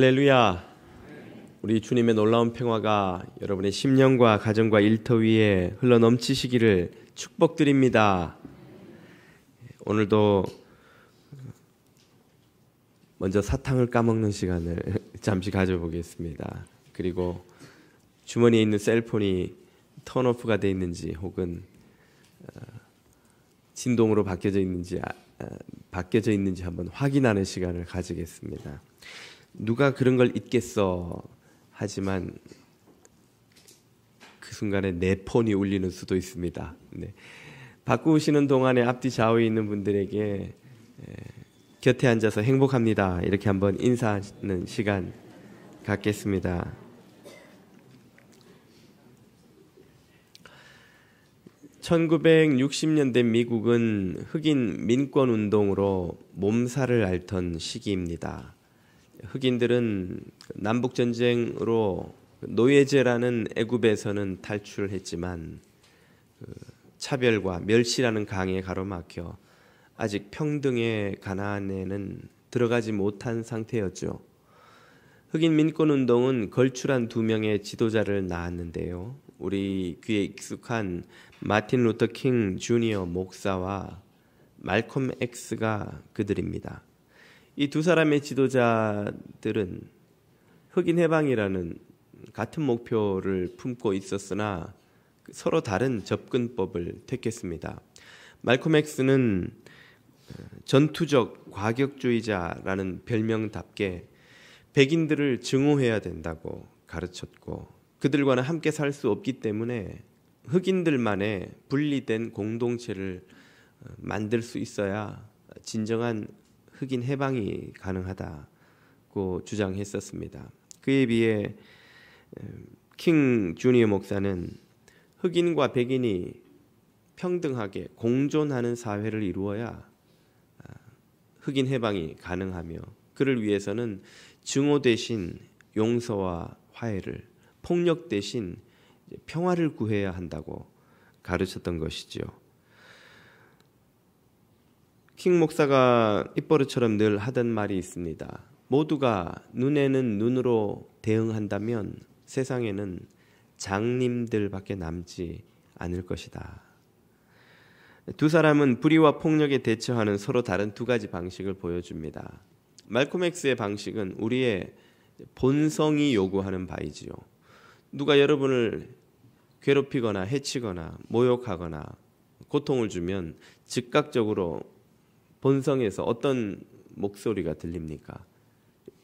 할렐루야. 우리 주님의 놀라운 평화가 여러분의 심령과 가정과 일터 위에 흘러넘치시기를 축복드립니다. 오늘도 먼저 사탕을 까먹는 시간을 잠시 가져보겠습니다. 그리고 주머니에 있는 셀폰이 턴오프가 되어 있는지 혹은 어, 진동으로 바뀌어져 있는지 아, 어, 바뀌어져 있는지 한번 확인하는 시간을 가지겠습니다. 누가 그런 걸 잊겠어. 하지만 그 순간에 내 네 폰이 울리는 수도 있습니다. 네. 바꾸시는 동안에 앞뒤 좌우에 있는 분들에게 예, 곁에 앉아서 행복합니다. 이렇게 한번 인사하는 시간 갖겠습니다. (1960년대) 미국은 흑인 민권 운동으로 몸살을 앓던 시기입니다. 흑인들은 남북 전쟁으로 노예제라는 애굽에서는 탈출했지만 그 차별과 멸시라는 강에 가로막혀 아직 평등의 가나안에는 들어가지 못한 상태였죠. 흑인 민권 운동은 걸출한 두 명의 지도자를 낳았는데요. 우리 귀에 익숙한 마틴 루터 킹 주니어 목사와 말콤 엑가 그들입니다. 이두 사람의 지도자들은 흑인 해방이라는 같은 목표를 품고 있었으나 서로 다른 접근법을 택했습니다. 말콤 엑스는 어, 전투적 과격주의자라는 별명답게 백인들을 증오해야 된다고 가르쳤고 그들과는 함께 살 수 없기 때문에 흑인들만의 분리된 공동체를 어, 만들 수 있어야 진정한 흑인 해방이 가능하다고 주장했었습니다. 그에 비해 음, 킹 주니어 목사는 흑인과 백인이 평등하게 공존하는 사회를 이루어야 아, 흑인 해방이 가능하며 그를 위해서는 증오 대신 용서와 화해를 폭력 대신 평화를 구해야 한다고 가르쳤던 것이죠. 킹 목사가 입버릇처럼 늘 하던 말이 있습니다. 모두가 눈에는 눈으로 대응한다면 세상에는 장님들밖에 남지 않을 것이다. 두 사람은 불의와 폭력에 대처하는 서로 다른 두 가지 방식을 보여줍니다. 말콤 엑스의 방식은 우리의 본성이 요구하는 바이지요. 누가 여러분을 괴롭히거나 해치거나 모욕하거나 고통을 주면 즉각적으로 본성에서 어떤 목소리가 들립니까?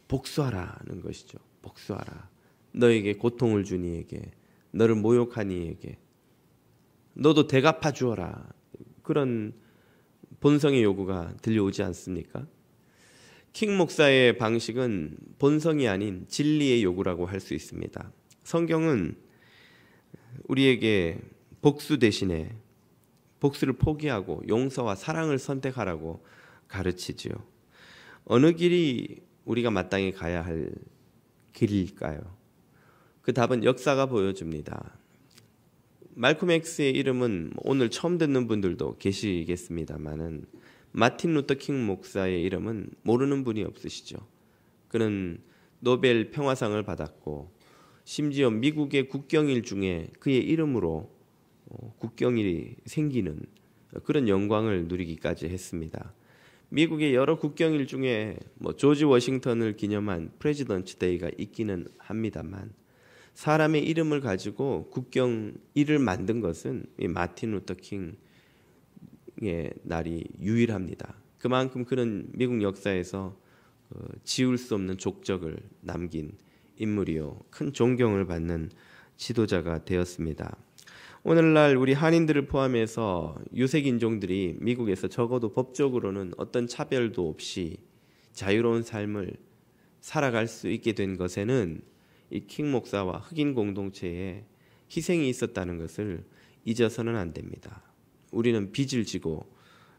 복수하라는 것이죠. 복수하라. 너에게 고통을 준 이에게 너를 모욕한 이에게 너도 대갚아 주어라. 그런 본성의 요구가 들려오지 않습니까? 킹 목사의 방식은 본성이 아닌 진리의 요구라고 할 수 있습니다. 성경은 우리에게 복수 대신에 복수를 포기하고 용서와 사랑을 선택하라고 가르치지요. 어느 길이 우리가 마땅히 가야 할 길일까요? 그 답은 역사가 보여줍니다. 말콤 엑스의 이름은 오늘 처음 듣는 분들도 계시겠습니다만은 마틴 루터 킹 목사의 이름은 모르는 분이 없으시죠. 그는 노벨 평화상을 받았고 심지어 미국의 국경일 중에 그의 이름으로 어, 국경일이 생기는 그런 영광을 누리기까지 했습니다. 미국의 여러 국경일 중에 뭐 조지 워싱턴을 기념한 프레지던츠 데이가 있기는 합니다만 사람의 이름을 가지고 국경일을 만든 것은 마틴 루터 킹의 날이 유일합니다. 그만큼 그는 미국 역사에서 어, 지울 수 없는 족적을 남긴 인물이요 큰 존경을 받는 지도자가 되었습니다. 오늘날 우리 한인들을 포함해서 유색 인종들이 미국에서 적어도 법적으로는 어떤 차별도 없이 자유로운 삶을 살아갈 수 있게 된 것에는 이 킹 목사와 흑인 공동체에 희생이 있었다는 것을 잊어서는 안 됩니다. 우리는 빚을 지고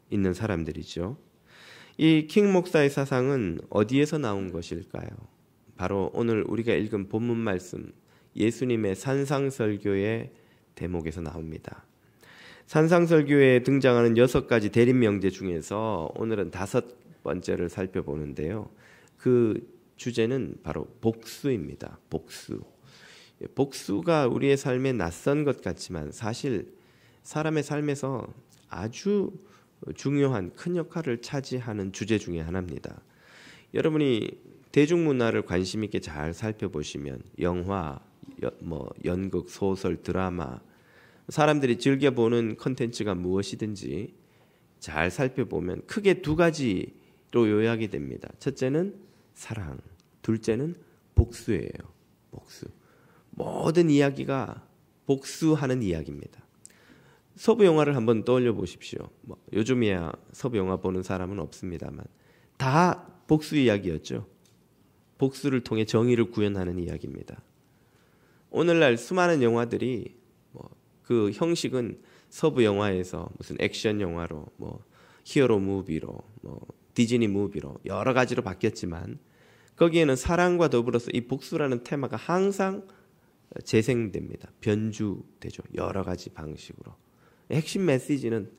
있는 사람들이죠. 이 킹 목사의 사상은 어디에서 나온 것일까요? 바로 오늘 우리가 읽은 본문 말씀 예수님의 산상설교의 대목에서 나옵니다. 산상설교에 등장하는 여섯 가지 대립명제 중에서 오늘은 다섯 번째를 살펴보는데요. 그 주제는 바로 복수입니다. 복수. 예, 복수가 우리의 삶에 낯선 것 같지만 사실 사람의 삶에서 아주 중요한 큰 역할을 차지하는 주제 중의 하나입니다. 여러분이 대중문화를 관심 있게 잘 살펴보시면 영화, 뭐 연극, 소설, 드라마, 사람들이 즐겨보는 컨텐츠가 무엇이든지 잘 살펴보면 크게 두 가지로 요약이 됩니다. 첫째는 사랑, 둘째는 복수예요. 복수. 모든 이야기가 복수하는 이야기입니다. 서부 영화를 한번 떠올려 보십시오. 뭐 요즘이야 서부 영화 보는 사람은 없습니다만 다 복수 이야기였죠. 복수를 통해 정의를 구현하는 이야기입니다. 오늘날 수많은 영화들이 그 형식은 서부 영화에서 무슨 액션 영화로 뭐 히어로 무비로 뭐 디즈니 무비로 여러 가지로 바뀌었지만 거기에는 사랑과 더불어서 이 복수라는 테마가 항상 재생됩니다. 변주되죠. 여러 가지 방식으로. 핵심 메시지는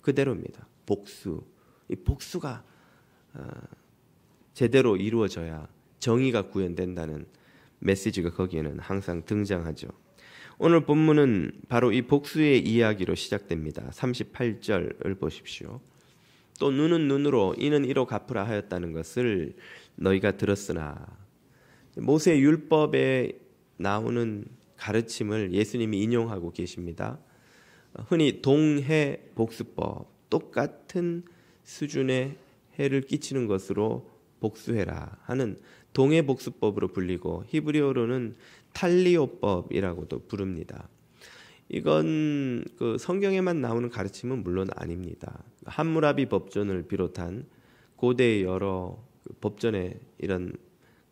그대로입니다. 복수. 이 복수가 어, 제대로 이루어져야 정의가 구현된다는 메시지가 거기에는 항상 등장하죠. 오늘 본문은 바로 이 복수의 이야기로 시작됩니다. 38절을 보십시오. 또 눈은 눈으로 이는 이로 갚으라 하였다는 것을 너희가 들었으나 모세 율법에 나오는 가르침을 예수님이 인용하고 계십니다. 흔히 동해 복수법 똑같은 수준의 해를 끼치는 것으로 복수해라 하는 동해 복수법으로 불리고 히브리어로는 탈리오법이라고도 부릅니다. 이건 그 성경에만 나오는 가르침은 물론 아닙니다. 함무라비 법전을 비롯한 고대 여러 그 법전에 이런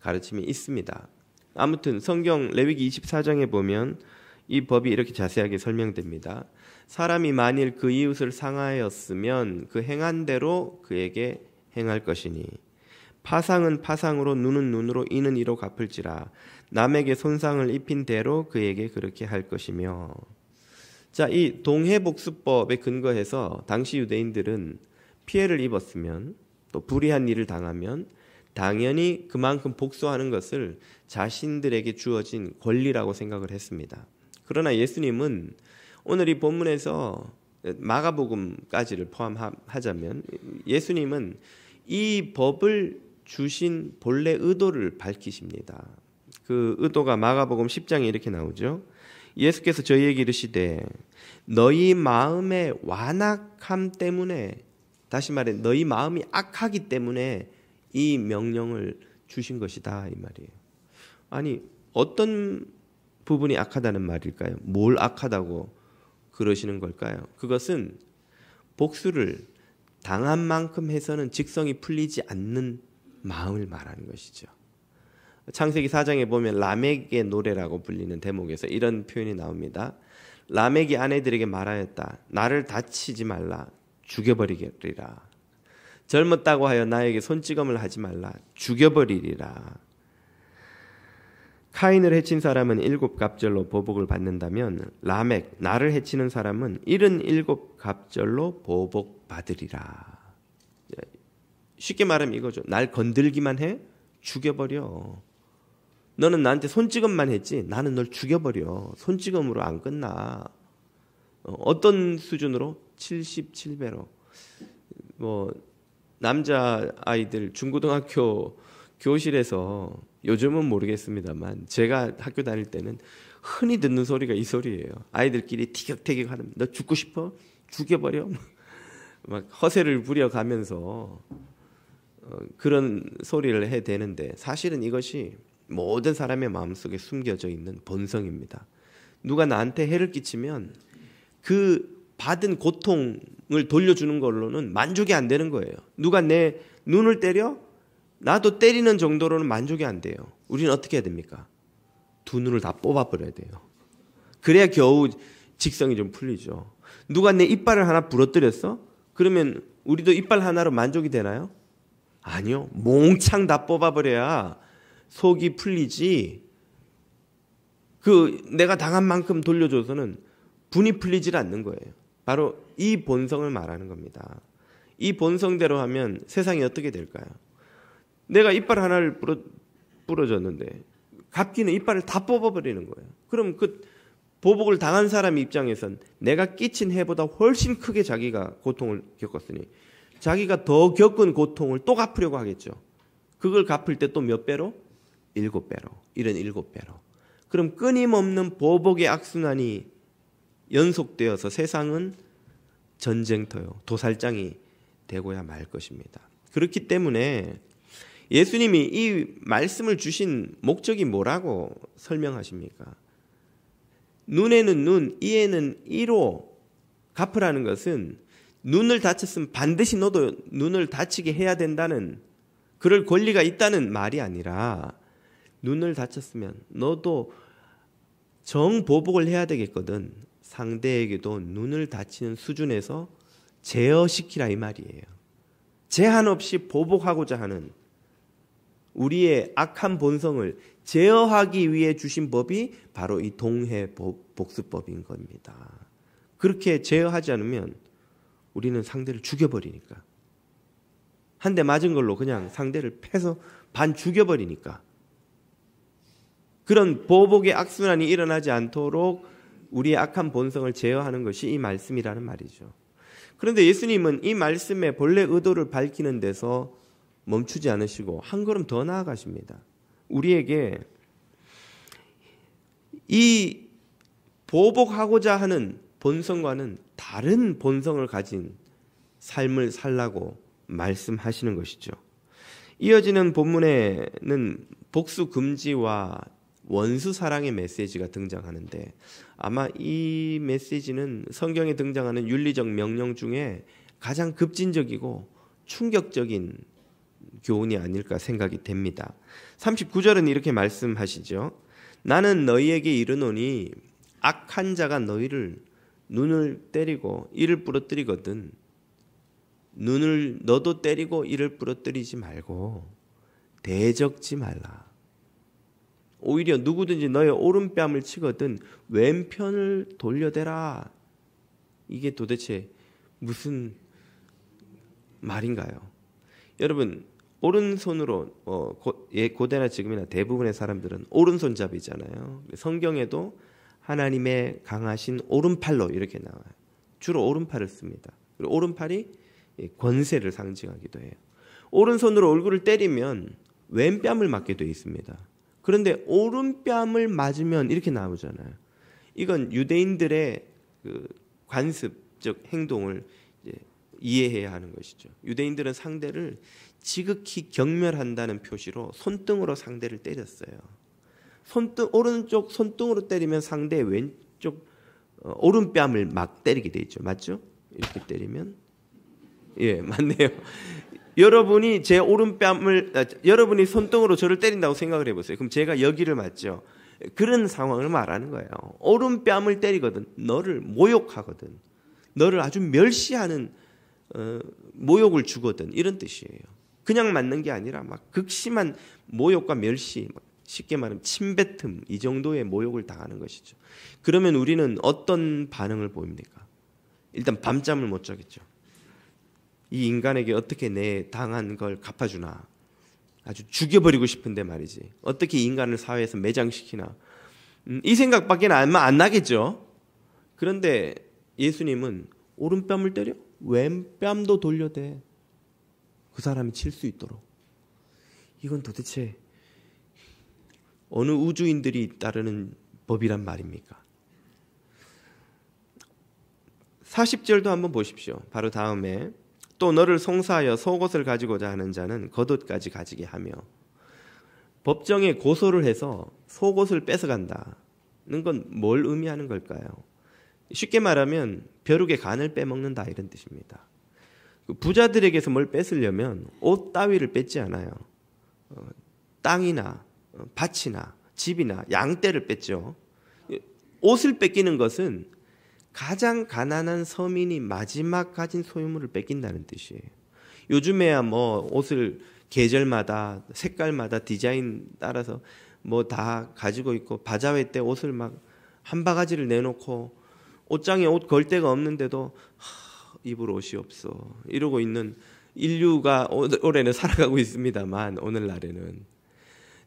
가르침이 있습니다. 아무튼 성경 레위기 24장에 보면 이 법이 이렇게 자세하게 설명됩니다. 사람이 만일 그 이웃을 상하였으면 그 행한 대로 그에게 행할 것이니 파상은 파상으로 눈은 눈으로 이는 이로 갚을지라 남에게 손상을 입힌 대로 그에게 그렇게 할 것이며 자, 이 동해복수법에 근거해서 당시 유대인들은 피해를 입었으면 또 불의한 일을 당하면 당연히 그만큼 복수하는 것을 자신들에게 주어진 권리라고 생각을 했습니다. 그러나 예수님은 오늘 이 본문에서 마가복음까지를 포함하자면 예수님은 이 법을 주신 본래 의도를 밝히십니다. 그 의도가 마가복음 10장에 이렇게 나오죠. 예수께서 저희에게 이르시되 너희 마음의 완악함 때문에 다시 말해 너희 마음이 악하기 때문에 이 명령을 주신 것이다 이 말이에요. 아니 어떤 부분이 악하다는 말일까요? 뭘 악하다고 그러시는 걸까요? 그것은 복수를 당한 만큼 해서는 직성이 풀리지 않는 마음을 말하는 것이죠. 창세기 4장에 보면 라멕의 노래라고 불리는 대목에서 이런 표현이 나옵니다. 라멕이 아내들에게 말하였다. 나를 다치지 말라. 죽여버리리라. 젊었다고 하여 나에게 손찌검을 하지 말라. 죽여버리리라. 카인을 해친 사람은 일곱 갑절로 보복을 받는다면 라멕, 나를 해치는 사람은 일흔 일곱 갑절로 보복받으리라. 쉽게 말하면 이거죠. 날 건들기만 해? 죽여버려. 너는 나한테 손찌검만 했지? 나는 널 죽여버려. 손찌검으로 안 끝나. 어, 어떤 수준으로? 77배로. 뭐, 남자 아이들 중고등학교 교실에서 요즘은 모르겠습니다만 제가 학교 다닐 때는 흔히 듣는 소리가 이 소리예요. 아이들끼리 티격태격 하는 너 죽고 싶어? 죽여버려? 막 허세를 부려가면서 그런 소리를 해 대는데 사실은 이것이 모든 사람의 마음속에 숨겨져 있는 본성입니다. 누가 나한테 해를 끼치면 그 받은 고통을 돌려주는 걸로는 만족이 안 되는 거예요. 누가 내 눈을 때려 나도 때리는 정도로는 만족이 안 돼요. 우리는 어떻게 해야 됩니까? 두 눈을 다 뽑아버려야 돼요. 그래야 겨우 직성이 좀 풀리죠. 누가 내 이빨을 하나 부러뜨렸어? 그러면 우리도 이빨 하나로 만족이 되나요? 아니요. 몽창 다 뽑아버려야 속이 풀리지. 그 내가 당한 만큼 돌려줘서는 분이 풀리질 않는 거예요. 바로 이 본성을 말하는 겁니다. 이 본성대로 하면 세상이 어떻게 될까요? 내가 이빨 하나를 부러, 부러졌는데 갑기는 이빨을 다 뽑아버리는 거예요. 그럼 그 보복을 당한 사람 입장에선 내가 끼친 해보다 훨씬 크게 자기가 고통을 겪었으니 자기가 더 겪은 고통을 또 갚으려고 하겠죠. 그걸 갚을 때 또 몇 배로? 일곱 배로. 이런 일곱 배로. 그럼 끊임없는 보복의 악순환이 연속되어서 세상은 전쟁터요. 도살장이 되고야 말 것입니다. 그렇기 때문에 예수님이 이 말씀을 주신 목적이 뭐라고 설명하십니까? 눈에는 눈, 이에는 이로 갚으라는 것은 눈을 다쳤으면 반드시 너도 눈을 다치게 해야 된다는 그럴 권리가 있다는 말이 아니라 눈을 다쳤으면 너도 정보복을 해야 되겠거든. 상대에게도 눈을 다치는 수준에서 제어시키라 이 말이에요. 제한 없이 보복하고자 하는 우리의 악한 본성을 제어하기 위해 주신 법이 바로 이 동해 복수법인 겁니다. 그렇게 제어하지 않으면 우리는 상대를 죽여버리니까. 한 대 맞은 걸로 그냥 상대를 패서 반 죽여버리니까. 그런 보복의 악순환이 일어나지 않도록 우리의 악한 본성을 제어하는 것이 이 말씀이라는 말이죠. 그런데 예수님은 이 말씀의 본래 의도를 밝히는 데서 멈추지 않으시고 한 걸음 더 나아가십니다. 우리에게 이 보복하고자 하는 본성과는 다른 본성을 가진 삶을 살라고 말씀하시는 것이죠. 이어지는 본문에는 복수 금지와 원수 사랑의 메시지가 등장하는데 아마 이 메시지는 성경에 등장하는 윤리적 명령 중에 가장 급진적이고 충격적인 교훈이 아닐까 생각이 됩니다. 39절은 이렇게 말씀하시죠. 나는 너희에게 이르노니 악한 자가 너희를 눈을 때리고 이를 부러뜨리거든 눈을 너도 때리고 이를 부러뜨리지 말고 대적지 말라. 오히려 누구든지 너의 오른뺨을 치거든 왼편을 돌려대라. 이게 도대체 무슨 말인가요? 여러분 오른손으로 어, 고, 예, 고대나 지금이나 대부분의 사람들은 오른손잡이잖아요. 성경에도 하나님의 강하신 오른팔로 이렇게 나와요. 주로 오른팔을 씁니다. 그리고 오른팔이 권세를 상징하기도 해요. 오른손으로 얼굴을 때리면 왼뺨을 맞게 되어 있습니다. 그런데 오른뺨을 맞으면 이렇게 나오잖아요. 이건 유대인들의 그 관습적 행동을 이해해야 하는 것이죠. 유대인들은 상대를 지극히 경멸한다는 표시로 손등으로 상대를 때렸어요. 손등 오른쪽 손등으로 때리면 상대의 왼쪽 어, 오른뺨을 막 때리게 돼 있죠. 맞죠? 이렇게 때리면 예, 맞네요. 여러분이 제 오른뺨을 아, 여러분이 손등으로 저를 때린다고 생각을 해 보세요. 그럼 제가 여기를 맞죠. 그런 상황을 말하는 거예요. 오른뺨을 때리거든. 너를 모욕하거든. 너를 아주 멸시하는 어, 모욕을 주거든. 이런 뜻이에요. 그냥 맞는 게 아니라 막 극심한 모욕과 멸시, 막 쉽게 말하면 침뱉음 이 정도의 모욕을 당하는 것이죠. 그러면 우리는 어떤 반응을 보입니까? 일단 밤잠을 못 자겠죠. 이 인간에게 어떻게 내 당한 걸 갚아주나 아주 죽여버리고 싶은데 말이지 어떻게 인간을 사회에서 매장시키나 음, 이 생각밖에 아마 안 나겠죠. 그런데 예수님은 오른뺨을 때려 왼뺨도 돌려대 그 사람이 칠 수 있도록 이건 도대체 어느 우주인들이 따르는 법이란 말입니까? 40절도 한번 보십시오. 바로 다음에 또 너를 송사하여 속옷을 가지고자 하는 자는 겉옷까지 가지게 하며 법정에 고소를 해서 속옷을 뺏어간다는 건 뭘 의미하는 걸까요? 쉽게 말하면 벼룩의 간을 빼먹는다 이런 뜻입니다. 그 부자들에게서 뭘 뺏으려면 옷 따위를 뺏지 않아요. 어, 땅이나 밭이나 집이나 양떼를 뺐죠. 옷을 뺏기는 것은 가장 가난한 서민이 마지막 가진 소유물을 뺏긴다는 뜻이에요. 요즘에야 뭐 옷을 계절마다 색깔마다 디자인 따라서 뭐 다 가지고 있고 바자회 때 옷을 막 한 바가지를 내놓고 옷장에 옷 걸 데가 없는데도 입을 옷이 없어 이러고 있는 인류가 올해는 살아가고 있습니다만 오늘날에는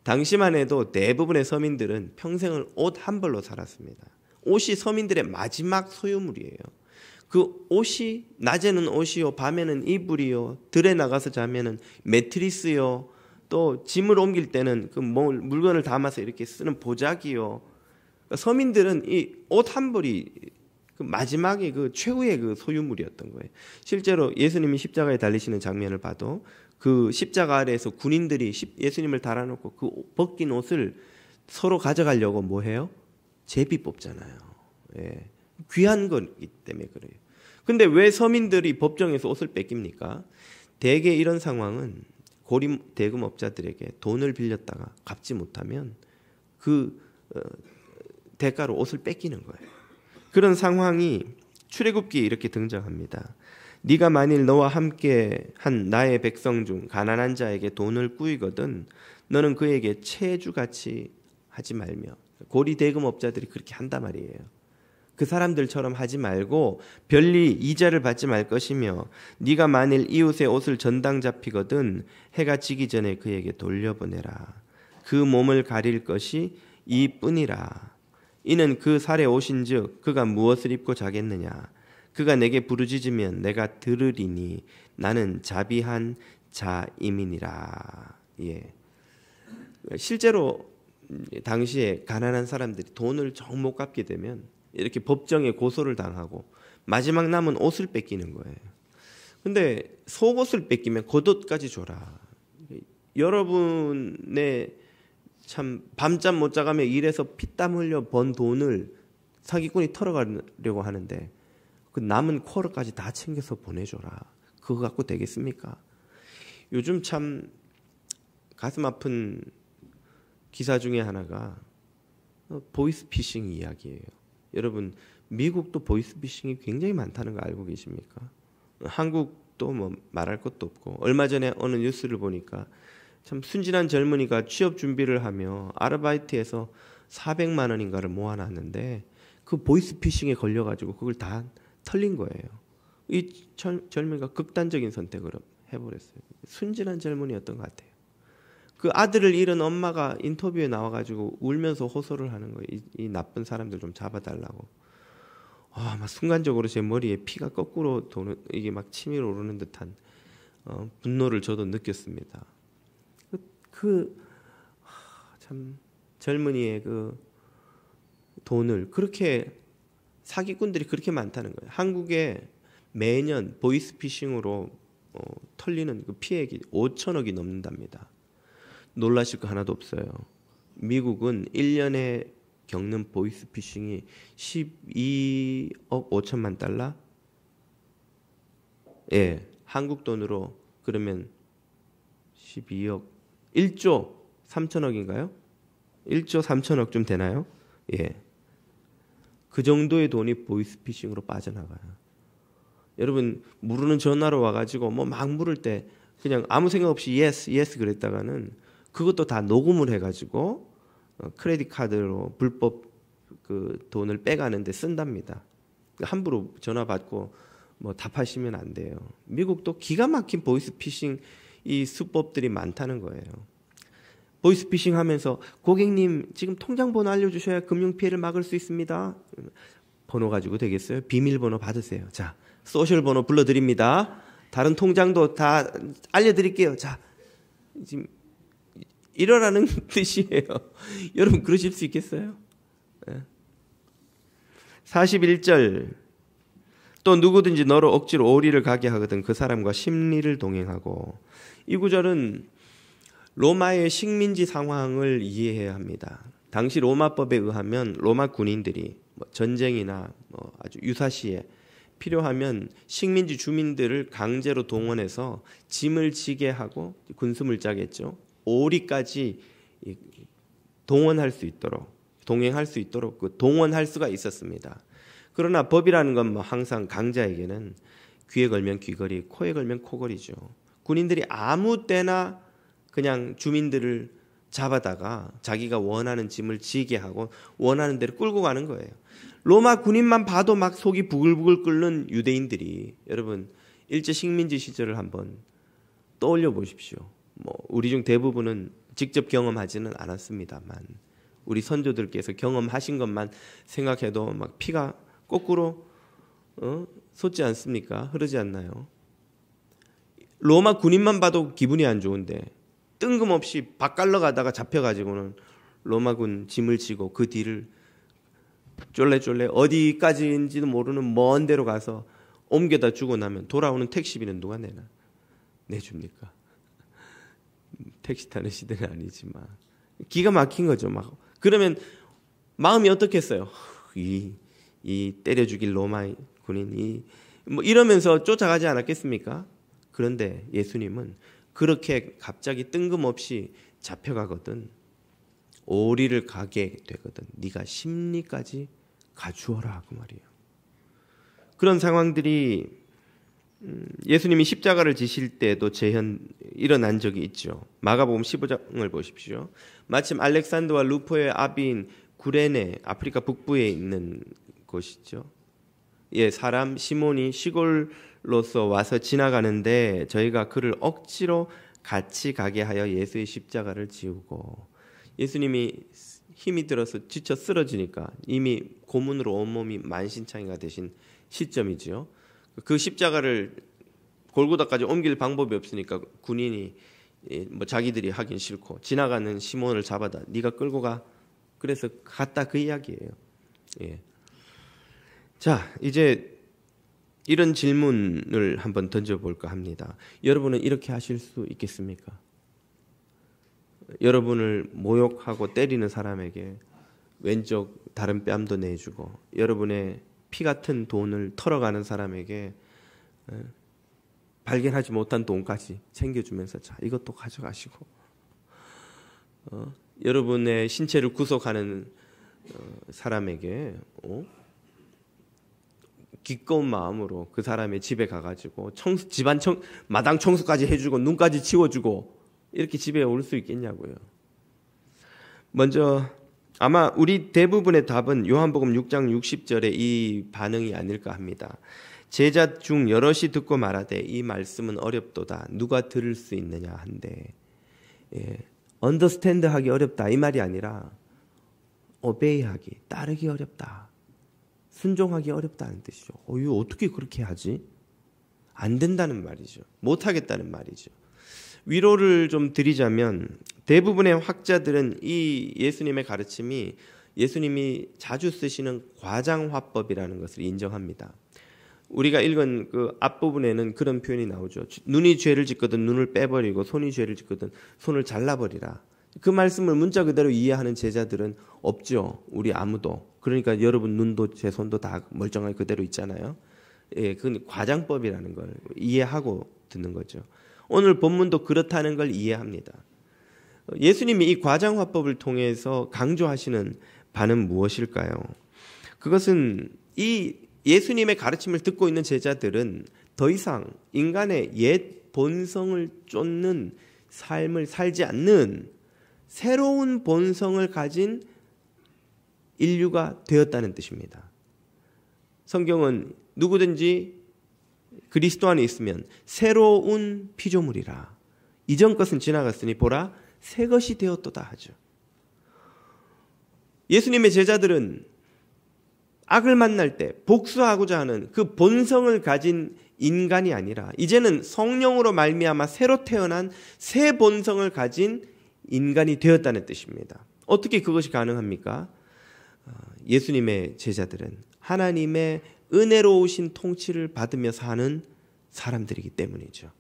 당시만 해도 대부분의 서민들은 평생을 옷 한 벌로 살았습니다. 옷이 서민들의 마지막 소유물이에요. 그 옷이 낮에는 옷이요, 밤에는 이불이요, 들에 나가서 자면은 매트리스요, 또 짐을 옮길 때는 그 뭐, 물건을 담아서 이렇게 쓰는 보자기요. 그러니까 서민들은 이 옷 한 벌이 그 마지막에 그 최후의 그 소유물이었던 거예요. 실제로 예수님이 십자가에 달리시는 장면을 봐도 그 십자가 아래에서 군인들이 예수님을 달아놓고 그 벗긴 옷을 서로 가져가려고 뭐 해요? 제비 뽑잖아요. 예. 귀한 거기 때문에 그래요. 근데 왜 서민들이 법정에서 옷을 뺏깁니까? 대개 이런 상황은 고림 대금업자들에게 돈을 빌렸다가 갚지 못하면 그 어, 대가로 옷을 뺏기는 거예요. 그런 상황이 출애굽기에 이렇게 등장합니다. 네가 만일 너와 함께 한 나의 백성 중 가난한 자에게 돈을 꾸이거든 너는 그에게 체주같이 하지 말며 고리 대금업자들이 그렇게 한단 말이에요. 그 사람들처럼 하지 말고 별리 이자를 받지 말 것이며 네가 만일 이웃의 옷을 전당 잡히거든 해가 지기 전에 그에게 돌려보내라. 그 몸을 가릴 것이 이뿐이라. 이는 그 살에 오신즉 그가 무엇을 입고 자겠느냐 그가 내게 부르짖으면 내가 들으리니 나는 자비한 자임이니라. 예. 실제로 당시에 가난한 사람들이 돈을 정 못 갚게 되면 이렇게 법정에 고소를 당하고 마지막 남은 옷을 뺏기는 거예요. 근데 속옷을 뺏기면 겉옷까지 줘라. 여러분의 참 밤잠 못 자가며 일해서 피 땀 흘려 번 돈을 사기꾼이 털어가려고 하는데 그 남은 코러까지다 챙겨서 보내줘라. 그거 갖고 되겠습니까? 요즘 참 가슴 아픈 기사 중에 하나가 어, 보이스피싱 이야기예요. 여러분 미국도 보이스피싱이 굉장히 많다는 거 알고 계십니까? 한국도 뭐 말할 것도 없고 얼마 전에 어느 뉴스를 보니까 참 순진한 젊은이가 취업 준비를 하며 아르바이트에서 400만 원인가를 모아놨는데 그 보이스피싱에 걸려가지고 그걸 다 털린 거예요. 이 젊, 젊은이가 극단적인 선택을 해버렸어요. 순진한 젊은이였던 것 같아요. 그 아들을 잃은 엄마가 인터뷰에 나와가지고 울면서 호소를 하는 거예요. 이, 이 나쁜 사람들 좀 잡아달라고. 아, 막 순간적으로 제 머리에 피가 거꾸로 도는 이게 막 치밀어 오르는 듯한 어, 분노를 저도 느꼈습니다. 그참 그, 그 젊은이의 그 돈을 그렇게 사기꾼들이 그렇게 많다는 거예요. 한국에 매년 보이스피싱으로 어, 털리는 그 피해액이 5천억이 넘는답니다. 놀라실 거 하나도 없어요. 미국은 1년에 겪는 보이스피싱이 12억 5천만 달러? 예, 한국 돈으로 그러면 12억 1조 3천억인가요? 1조 3천억 좀 되나요? 예. 그 정도의 돈이 보이스피싱으로 빠져나가요. 여러분 모르는 전화로 와가지고 뭐 막 물을 때 그냥 아무 생각 없이 yes y 그랬다가는 그것도 다 녹음을 해가지고 어, 크레딧 카드로 불법 그 돈을 빼가는데 쓴답니다. 함부로 전화 받고 뭐 답하시면 안 돼요. 미국도 기가 막힌 보이스피싱 이 수법들이 많다는 거예요. 보이스피싱 하면서 고객님 지금 통장 번호 알려주셔야 금융 피해를 막을 수 있습니다. 번호 가지고 되겠어요? 비밀번호 받으세요. 자, 소셜 번호 불러드립니다. 다른 통장도 다 알려드릴게요. 자, 지금 이러라는 뜻이에요. 여러분 그러실 수 있겠어요? 41절 예. 또 누구든지 너로 억지로 오리를 가게 하거든 그 사람과 심리를 동행하고 이 구절은 로마의 식민지 상황을 이해해야 합니다. 당시 로마법에 의하면 로마 군인들이 뭐 전쟁이나 뭐 아주 유사시에 필요하면 식민지 주민들을 강제로 동원해서 짐을 지게 하고 군수물 짜겠죠. 오리까지 동원할 수 있도록 동행할 수 있도록 그 동원할 수가 있었습니다. 그러나 법이라는 건 뭐 항상 강자에게는 귀에 걸면 귀걸이, 코에 걸면 코걸이죠. 군인들이 아무 때나 그냥 주민들을 잡아다가 자기가 원하는 짐을 지게 하고 원하는 대로 끌고 가는 거예요. 로마 군인만 봐도 막 속이 부글부글 끓는 유대인들이 여러분 일제 식민지 시절을 한번 떠올려 보십시오. 뭐 우리 중 대부분은 직접 경험하지는 않았습니다만 우리 선조들께서 경험하신 것만 생각해도 막 피가 거꾸로 어? 솟지 않습니까? 흐르지 않나요? 로마 군인만 봐도 기분이 안 좋은데 뜬금없이 밭갈러 가다가 잡혀가지고는 로마군 짐을 지고 그 뒤를 쫄래쫄래 어디까지인지도 모르는 먼 데로 가서 옮겨다 주고 나면 돌아오는 택시비는 누가 내나? 내줍니까? 택시 타는 시대는 아니지만 기가 막힌 거죠. 막 그러면 마음이 어떻겠어요? 이, 이 때려 죽일 로마 군인이 뭐 이러면서 쫓아가지 않았겠습니까? 그런데 예수님은 그렇게 갑자기 뜬금없이 잡혀가거든 오리를 가게 되거든 네가 심리까지 가주어라 그 말이에요. 그런 상황들이 음, 예수님이 십자가를 지실 때도 재현 일어난 적이 있죠. 마가복음 15장을 보십시오. 마침 알렉산더와 루포의 아비인 구레네 아프리카 북부에 있는 곳이죠. 예, 사람 시몬이 시골로서 와서 지나가는데 저희가 그를 억지로 같이 가게 하여 예수의 십자가를 지우고 예수님이 힘이 들어서 지쳐 쓰러지니까 이미 고문으로 온몸이 만신창이가 되신 시점이지요. 그 십자가를 골고다까지 옮길 방법이 없으니까 군인이 예, 뭐 자기들이 하긴 싫고 지나가는 시몬을 잡아다 네가 끌고 가. 그래서 갔다 그 이야기예요. 예. 자, 이제 이런 질문을 한번 던져볼까 합니다. 여러분은 이렇게 하실 수 있겠습니까? 여러분을 모욕하고 때리는 사람에게 왼쪽 다른 뺨도 내주고 여러분의 피 같은 돈을 털어가는 사람에게 어, 발견하지 못한 돈까지 챙겨주면서 자 이것도 가져가시고 어, 여러분의 신체를 구속하는 어, 사람에게 어? 기꺼운 마음으로 그 사람의 집에 가가지고 청소, 집안 청, 마당 청소까지 해주고 눈까지 치워주고 이렇게 집에 올 수 있겠냐고요. 먼저 아마 우리 대부분의 답은 요한복음 6장 60절의 이 반응이 아닐까 합니다. 제자 중 여럿이 듣고 말하되 이 말씀은 어렵도다 누가 들을 수 있느냐 한데 예. 언더스탠드하기 어렵다 이 말이 아니라 오베이하기 따르기 어렵다 순종하기 어렵다는 뜻이죠. 어, 이 어떻게 그렇게 하지? 안 된다는 말이죠. 못 하겠다는 말이죠. 위로를 좀 드리자면 대부분의 학자들은 이 예수님의 가르침이 예수님이 자주 쓰시는 과장화법이라는 것을 인정합니다. 우리가 읽은 그 앞부분에는 그런 표현이 나오죠. 눈이 죄를 짓거든 눈을 빼버리고 손이 죄를 짓거든 손을 잘라버리라. 그 말씀을 문자 그대로 이해하는 제자들은 없죠. 우리 아무도. 그러니까 여러분 눈도 제 손도 다 멀쩡하게 그대로 있잖아요. 예, 그건 과장법이라는 걸 이해하고 듣는 거죠. 오늘 본문도 그렇다는 걸 이해합니다. 예수님이 이 과장화법을 통해서 강조하시는 바는 무엇일까요? 그것은 이 예수님의 가르침을 듣고 있는 제자들은 더 이상 인간의 옛 본성을 쫓는 삶을 살지 않는 새로운 본성을 가진 인류가 되었다는 뜻입니다. 성경은 누구든지 그리스도 안에 있으면 새로운 피조물이라. 이전 것은 지나갔으니 보라 새 것이 되었도다 하죠. 예수님의 제자들은 악을 만날 때 복수하고자 하는 그 본성을 가진 인간이 아니라 이제는 성령으로 말미암아 새로 태어난 새 본성을 가진 인간이 되었다는 뜻입니다. 어떻게 그것이 가능합니까? 어, 예수님의 제자들은 하나님의 은혜로우신 통치를 받으며 사는 사람들이기 때문이죠.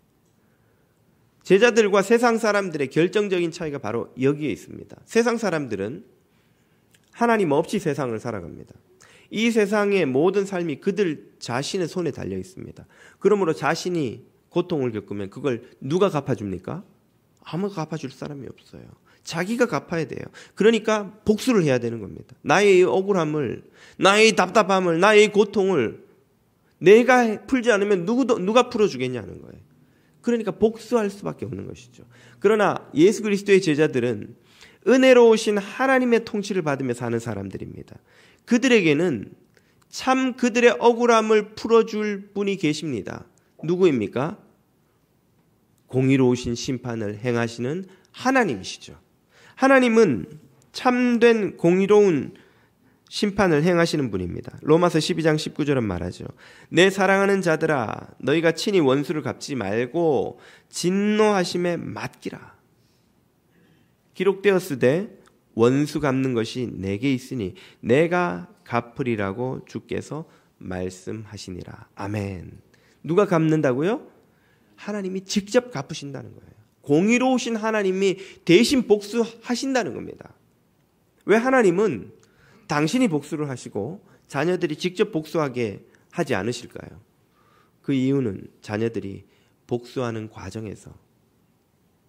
제자들과 세상 사람들의 결정적인 차이가 바로 여기에 있습니다. 세상 사람들은 하나님 없이 세상을 살아갑니다. 이 세상의 모든 삶이 그들 자신의 손에 달려 있습니다. 그러므로 자신이 고통을 겪으면 그걸 누가 갚아줍니까? 아무 갚아줄 사람이 없어요. 자기가 갚아야 돼요. 그러니까 복수를 해야 되는 겁니다. 나의 억울함을, 나의 답답함을, 나의 고통을 내가 풀지 않으면 누구도, 누가 풀어주겠냐는 거예요. 그러니까 복수할 수밖에 없는 것이죠. 그러나 예수 그리스도의 제자들은 은혜로우신 하나님의 통치를 받으며 사는 사람들입니다. 그들에게는 참 그들의 억울함을 풀어줄 분이 계십니다. 누구입니까? 공의로우신 심판을 행하시는 하나님이시죠. 하나님은 참된 공의로운 심판을 행하시는 분입니다. 로마서 12장 19절은 말하죠. 내 사랑하는 자들아 너희가 친히 원수를 갚지 말고 진노하심에 맡기라. 기록되었으되 원수 갚는 것이 내게 있으니 내가 갚으리라고 주께서 말씀하시니라. 아멘. 누가 갚는다고요? 하나님이 직접 갚으신다는 거예요. 공의로우신 하나님이 대신 복수하신다는 겁니다. 왜 하나님은 당신이 복수를 하시고 자녀들이 직접 복수하게 하지 않으실까요? 그 이유는 자녀들이 복수하는 과정에서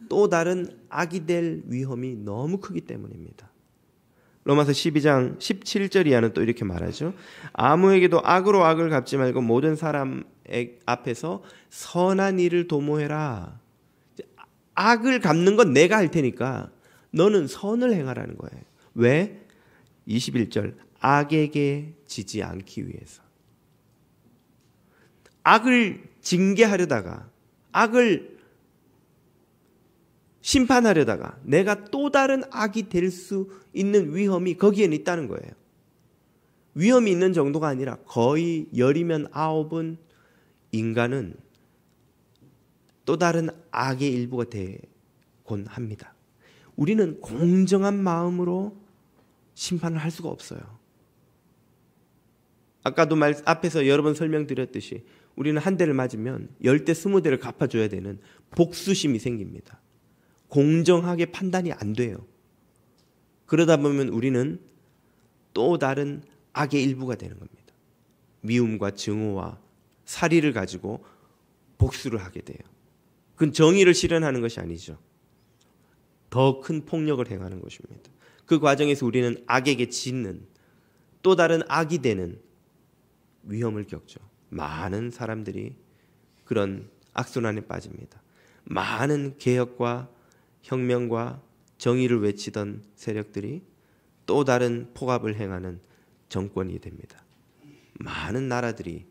또 다른 악이 될 위험이 너무 크기 때문입니다. 로마서 12장 17절 이하는 또 이렇게 말하죠. 아무에게도 악으로 악을 갚지 말고 모든 사람 앞에서 선한 일을 도모해라. 악을 갚는 건 내가 할 테니까 너는 선을 행하라는 거예요. 왜? 21절. 악에게 지지 않기 위해서. 악을 징계하려다가 악을 심판하려다가 내가 또 다른 악이 될 수 있는 위험이 거기엔 있다는 거예요. 위험이 있는 정도가 아니라 거의 열이면 아홉은 인간은 또 다른 악의 일부가 되곤 합니다. 우리는 공정한 마음으로 심판을 할 수가 없어요. 아까도 말, 앞에서 여러 번 설명드렸듯이 우리는 한 대를 맞으면 열 대, 스무 대를 갚아줘야 되는 복수심이 생깁니다. 공정하게 판단이 안 돼요. 그러다 보면 우리는 또 다른 악의 일부가 되는 겁니다. 미움과 증오와 사리를 가지고 복수를 하게 돼요. 그건 정의를 실현하는 것이 아니죠. 더 큰 폭력을 행하는 것입니다. 그 과정에서 우리는 악에게 짓는 또 다른 악이 되는 위험을 겪죠. 많은 사람들이 그런 악순환에 빠집니다. 많은 개혁과 혁명과 정의를 외치던 세력들이 또 다른 폭압을 행하는 정권이 됩니다. 많은 나라들이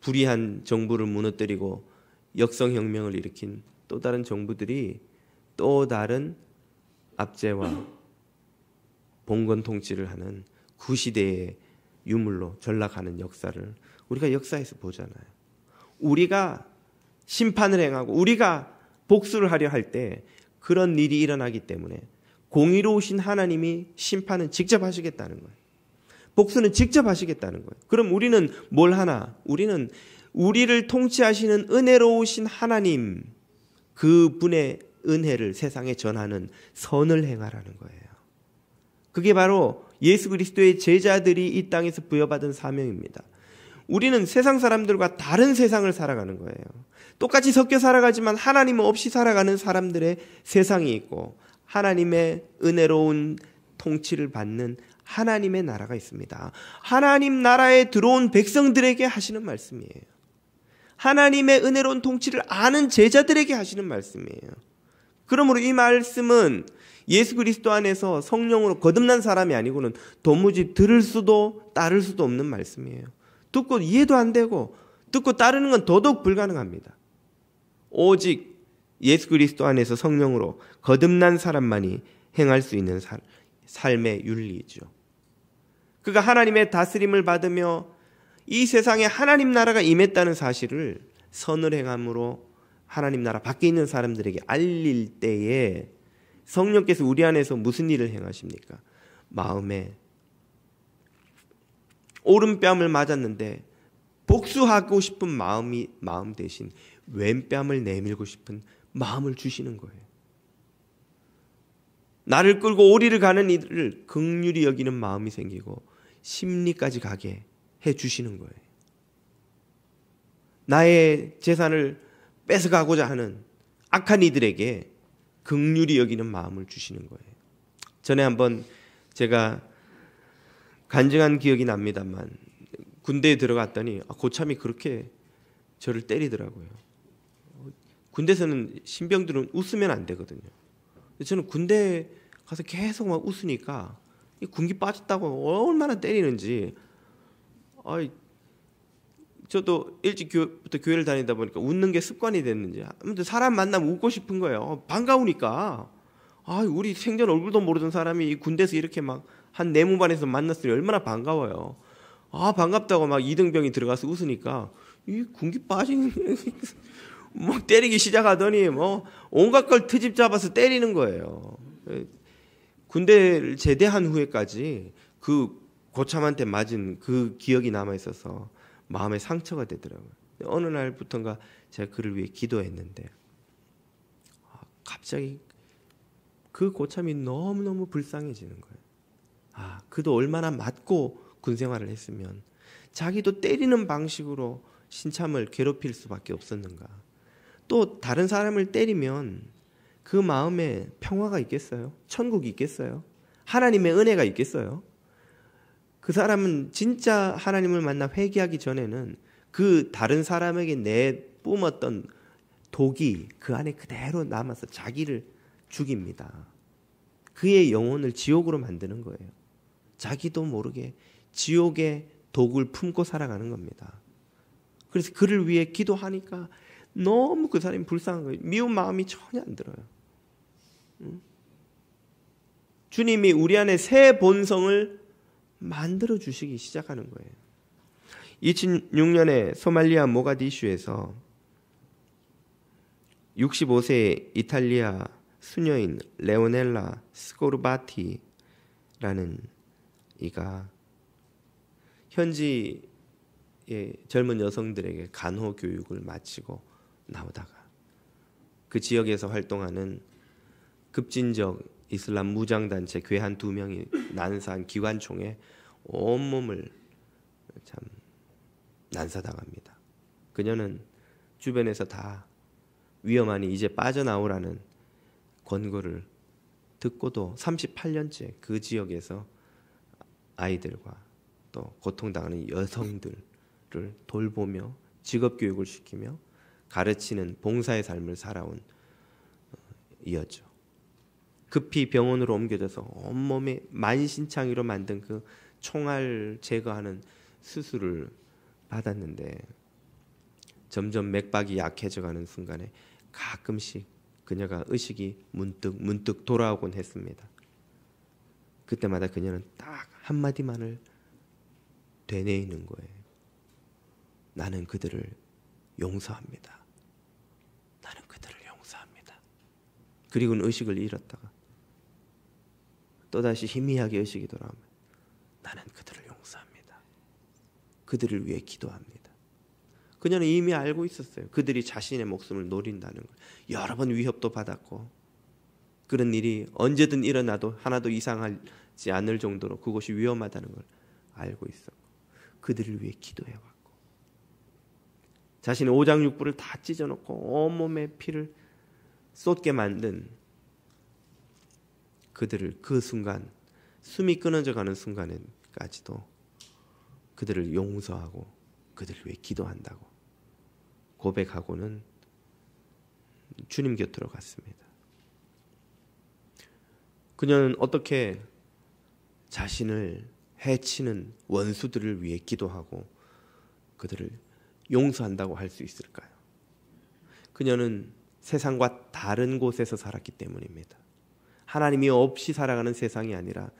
불의한 정부를 무너뜨리고 역성혁명을 일으킨 또 다른 정부들이 또 다른 압제와 봉건 통치를 하는 구시대의 유물로 전락하는 역사를 우리가 역사에서 보잖아요. 우리가 심판을 행하고 우리가 복수를 하려 할 때 그런 일이 일어나기 때문에 공의로우신 하나님이 심판은 직접 하시겠다는 거예요. 복수는 직접 하시겠다는 거예요. 그럼 우리는 뭘 하나? 우리는 우리를 통치하시는 은혜로우신 하나님 그분의 은혜를 세상에 전하는 선을 행하라는 거예요. 그게 바로 예수 그리스도의 제자들이 이 땅에서 부여받은 사명입니다. 우리는 세상 사람들과 다른 세상을 살아가는 거예요. 똑같이 섞여 살아가지만 하나님 없이 살아가는 사람들의 세상이 있고 하나님의 은혜로운 통치를 받는 하나님의 나라가 있습니다. 하나님 나라에 들어온 백성들에게 하시는 말씀이에요. 하나님의 은혜로운 통치를 아는 제자들에게 하시는 말씀이에요. 그러므로 이 말씀은 예수 그리스도 안에서 성령으로 거듭난 사람이 아니고는 도무지 들을 수도 따를 수도 없는 말씀이에요. 듣고 이해도 안 되고 듣고 따르는 건 도덕 불가능합니다. 오직 예수 그리스도 안에서 성령으로 거듭난 사람만이 행할 수 있는 살, 삶의 윤리죠. 그가 하나님의 다스림을 받으며 이 세상에 하나님 나라가 임했다는 사실을 선을 행함으로 하나님 나라 밖에 있는 사람들에게 알릴 때에 성령께서 우리 안에서 무슨 일을 행하십니까? 마음에 오른뺨을 맞았는데 복수하고 싶은 마음이 마음 대신 왼뺨을 내밀고 싶은 마음을 주시는 거예요. 나를 끌고 오리를 가는 이들을 극률이 여기는 마음이 생기고 심리까지 가게 해 주시는 거예요. 나의 재산을 뺏어가고자 하는 악한 이들에게 극률이 여기는 마음을 주시는 거예요. 전에 한번 제가 간증한 기억이 납니다만 군대에 들어갔더니 아, 고참이 그렇게 저를 때리더라고요. 군대에서는 신병들은 웃으면 안 되거든요. 저는 군대 에 가서 계속 막 웃으니까 군기 빠졌다고 얼마나 때리는지. 아이 저도 일찍 교부터 교회를 다니다 보니까 웃는 게 습관이 됐는지 아무튼 사람 만나면 웃고 싶은 거예요. 반가우니까. 아, 우리 생전 얼굴도 모르던 사람이 군대에서 이렇게 막한 내무반에서 네 만났을 때 얼마나 반가워요. 아 반갑다고 막 이등병이 들어가서 웃으니까 이 군기 빠진 뭐 때리기 시작하더니 뭐 온갖 걸 트집 잡아서 때리는 거예요. 군대를 제대한 후에까지 그 고참한테 맞은 그 기억이 남아 있어서 마음에 상처가 되더라고요. 어느 날부턴가 제가 그를 위해 기도했는데 아, 갑자기 그 고참이 너무너무 불쌍해지는 거예요. 아, 그도 얼마나 맞고 군 생활을 했으면 자기도 때리는 방식으로 신참을 괴롭힐 수밖에 없었는가. 또 다른 사람을 때리면 그 마음에 평화가 있겠어요? 천국이 있겠어요? 하나님의 은혜가 있겠어요? 그 사람은 진짜 하나님을 만나 회개하기 전에는 그 다른 사람에게 내 뿜었던 독이 그 안에 그대로 남아서 자기를 죽입니다. 그의 영혼을 지옥으로 만드는 거예요. 자기도 모르게 지옥의 독을 품고 살아가는 겁니다. 그래서 그를 위해 기도하니까 너무 그 사람이 불쌍한 거예요. 미운 마음이 전혀 안 들어요. 주님이 우리 안에 새 본성을 만들어 주시기 시작하는 거예요. 2006년에 소말리아 모가디슈에서 65세 이탈리아 수녀인 레오넬라 스코르바티라는 이가 현지의 젊은 여성들에게 간호 교육을 마치고 나오다가 그 지역에서 활동하는 급진적 이슬람 무장 단체 괴한 두 명이 난사한 기관총에 온 몸을 참 난사당합니다. 그녀는 주변에서 다 위험하니 이제 빠져나오라는 권고를 듣고도 38년째 그 지역에서 아이들과 또 고통당하는 여성들을 돌보며 직업교육을 시키며 가르치는 봉사의 삶을 살아온 어, 이었죠. 급히 병원으로 옮겨져서 온몸에 만신창이로 만든 그 총알 제거하는 수술을 받았는데 점점 맥박이 약해져가는 순간에 가끔씩 그녀가 의식이 문득 문득 돌아오곤 했습니다. 그때마다 그녀는 딱 한마디만을 되뇌이는 거예요. 나는 그들을 용서합니다. 나는 그들을 용서합니다. 그리고는 의식을 잃었다가 또다시 희미하게 의식이 돌아오면 나는 그들을 용서합니다. 그들을 위해 기도합니다. 그녀는 이미 알고 있었어요. 그들이 자신의 목숨을 노린다는 걸. 여러 번 위협도 받았고 그런 일이 언제든 일어나도 하나도 이상할 있지 않을 정도로 그것이 위험하다는 걸 알고 있었고 그들을 위해 기도해왔고 자신의 오장육부를 다 찢어놓고 온몸에 피를 쏟게 만든 그들을 그 순간 숨이 끊어져 가는 순간까지도 그들을 용서하고 그들을 위해 기도한다고 고백하고는 주님 곁으로 갔습니다. 그녀는 어떻게 자신을 해치는 원수들을 위해 기도하고 그들을 용서한다고 할 수 있을까요? 그녀는 세상과 다른 곳에서 살았기 때문입니다. 하나님이 없이 살아가는 세상이 아니라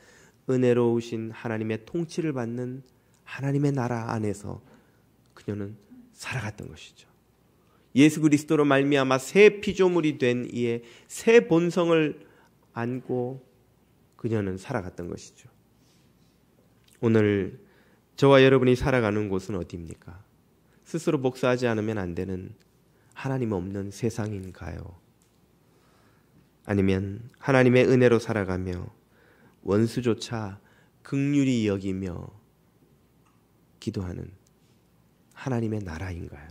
은혜로우신 하나님의 통치를 받는 하나님의 나라 안에서 그녀는 살아갔던 것이죠. 예수 그리스도로 말미암아 새 피조물이 된 이에 새 본성을 안고 그녀는 살아갔던 것이죠. 오늘 저와 여러분이 살아가는 곳은 어디입니까? 스스로 복수하지 않으면 안 되는 하나님 없는 세상인가요? 아니면 하나님의 은혜로 살아가며 원수조차 극률이 여기며 기도하는 하나님의 나라인가요?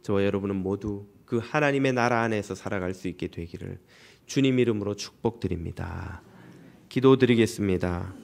저와 여러분은 모두 그 하나님의 나라 안에서 살아갈 수 있게 되기를 주님 이름으로 축복드립니다. 기도드리겠습니다.